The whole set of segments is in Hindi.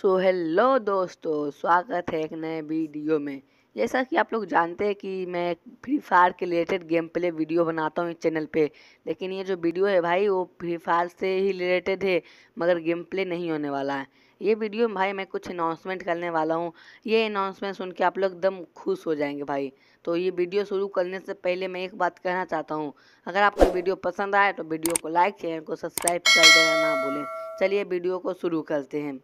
सो हेलो दोस्तों स्वागत है एक नए वीडियो में जैसा कि आप लोग जानते हैं कि मैं फ्री फायर के रिलेटेड गेम प्ले वीडियो बनाता हूँ इस चैनल पे लेकिन ये जो वीडियो है भाई वो फ्री फायर से ही रिलेटेड है मगर गेम प्ले नहीं होने वाला है ये वीडियो में भाई मैं कुछ अनाउंसमेंट करने वाला हूँ ये अनाउंसमेंट सुन के आप लोग एकदम खुश हो जाएंगे भाई तो ये वीडियो शुरू करने से पहले मैं एक बात कहना चाहता हूँ अगर आपको वीडियो पसंद आए तो वीडियो को लाइक चैनल को सब्सक्राइब कर देना ना भूलें चलिए वीडियो को शुरू करते हैं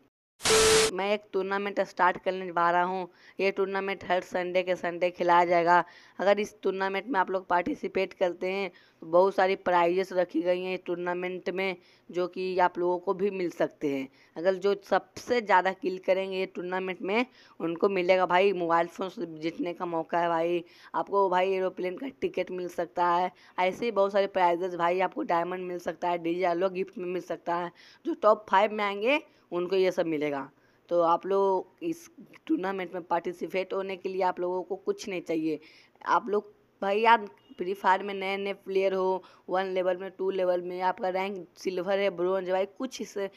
मैं एक टूर्नामेंट स्टार्ट करने जा रहा हूँ ये टूर्नामेंट हर संडे के संडे खिलाया जाएगा अगर इस टूर्नामेंट में आप लोग पार्टिसिपेट करते हैं तो बहुत सारी प्राइजेस रखी गई हैं इस टूर्नामेंट में जो कि आप लोगों को भी मिल सकते हैं अगर जो सबसे ज़्यादा किल करेंगे ये टूर्नामेंट में उनको मिलेगा भाई मोबाइल फ़ोन जीतने का मौका है भाई आपको भाई एरोप्लेन का टिकट मिल सकता है ऐसे ही बहुत सारे प्राइजेस भाई आपको डायमंड मिल सकता है डीजे आलो गिफ्ट में मिल सकता है जो टॉप फाइव में आएंगे उनको ये सब मिलेगा तो आप लोग इस टूर्नामेंट में पार्टिसिपेट होने के लिए आप लोगों को कुछ नहीं चाहिए आप लोग भाई यार फ्री फायर में नए नए प्लेयर हो वन लेवल में टू लेवल में आपका रैंक सिल्वर है ब्रोंज भाई कुछ इससे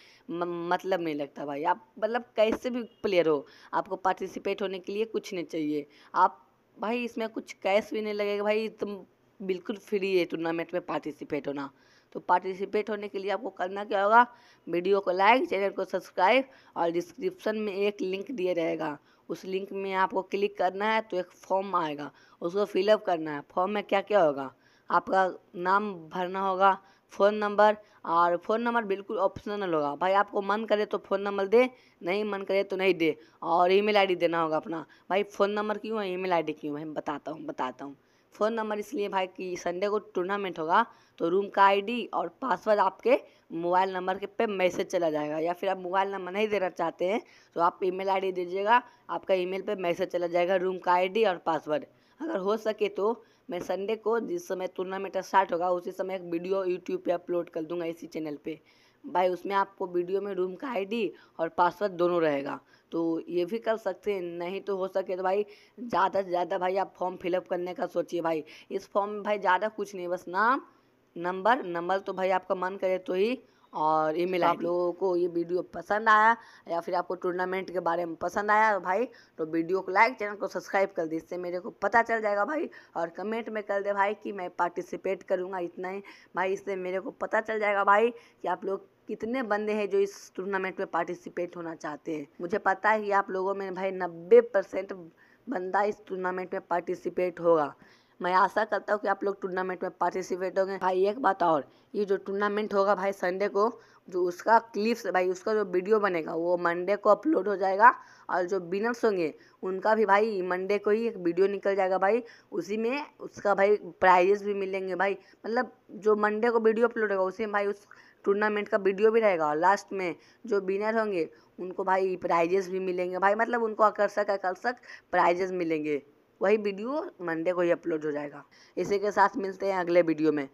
मतलब नहीं लगता भाई आप मतलब कैसे भी प्लेयर हो आपको पार्टिसिपेट होने के लिए कुछ नहीं चाहिए आप भाई इसमें कुछ कैश भी नहीं लगेगा भाई तुम बिल्कुल फ्री है टूर्नामेंट में पार्टिसिपेट होना तो पार्टिसिपेट होने के लिए आपको करना क्या होगा वीडियो को लाइक चैनल को सब्सक्राइब और डिस्क्रिप्शन में एक लिंक दिए रहेगा उस लिंक में आपको क्लिक करना है तो एक फॉर्म आएगा उसको फिलअप करना है फॉर्म में क्या क्या होगा आपका नाम भरना होगा फ़ोन नंबर और फ़ोन नंबर बिल्कुल ऑप्शनल होगा भाई आपको मन करे तो फ़ोन नंबर दे नहीं मन करे तो नहीं दे और ईमेल आईडी देना होगा अपना भाई फ़ोन नंबर क्यों है ईमेल आईडी क्यों है बताता हूँ बताता हूँ फ़ोन नंबर इसलिए भाई कि संडे को टूर्नामेंट होगा तो रूम का आईडी और पासवर्ड आपके मोबाइल नंबर के पे मैसेज चला जाएगा या फिर आप मोबाइल नंबर नहीं देना चाहते हैं तो आप ईमेल आईडी दीजिएगा आपका ईमेल पे मैसेज चला जाएगा रूम का आईडी और पासवर्ड अगर हो सके तो मैं संडे को जिस समय टूर्नामेंट स्टार्ट होगा उसी समय एक वीडियो यूट्यूब पर अपलोड कर दूँगा इसी चैनल पर भाई उसमें आपको वीडियो में रूम का आई और पासवर्ड दोनों रहेगा तो ये भी कर सकते हैं नहीं तो हो सके तो भाई ज़्यादा से ज़्यादा भाई आप फॉर्म फिलअप करने का सोचिए भाई इस फॉर्म में भाई ज़्यादा कुछ नहीं बस नाम नंबर नंबर तो भाई आपका मन करे तो ही और ये मेरा आप लोगों को ये वीडियो पसंद आया या फिर आपको टूर्नामेंट के बारे में पसंद आया भाई तो वीडियो को लाइक चैनल को सब्सक्राइब कर दे इससे मेरे को पता चल जाएगा भाई और कमेंट में कर दे भाई कि मैं पार्टिसिपेट करूँगा इतना ही भाई इससे मेरे को पता चल जाएगा भाई कि आप लोग कितने बंदे हैं जो इस टूर्नामेंट में पार्टिसिपेट होना चाहते हैं मुझे पता है कि आप लोगों में भाई नब्बे परसेंट बंदा इस टूर्नामेंट में पार्टिसिपेट होगा मैं आशा करता हूँ कि आप लोग टूर्नामेंट में पार्टिसिपेट होंगे भाई एक बात और ये जो टूर्नामेंट होगा भाई संडे को जो उसका क्लिप्स भाई उसका जो वीडियो बनेगा वो मंडे को अपलोड हो जाएगा और जो विनर्स होंगे उनका भी भाई मंडे को ही एक वीडियो निकल जाएगा भाई उसी में उसका भाई प्राइजेस भी मिलेंगे भाई मतलब जो मंडे को वीडियो अपलोड होगा उसी में भाई उस टूर्नामेंट का वीडियो भी रहेगा और लास्ट में जो विनर होंगे उनको भाई प्राइजेस भी मिलेंगे भाई मतलब उनको आकर्षक आकर्षक प्राइजेस मिलेंगे वही वीडियो मंडे को ही अपलोड हो जाएगा इसी के साथ मिलते हैं अगले वीडियो में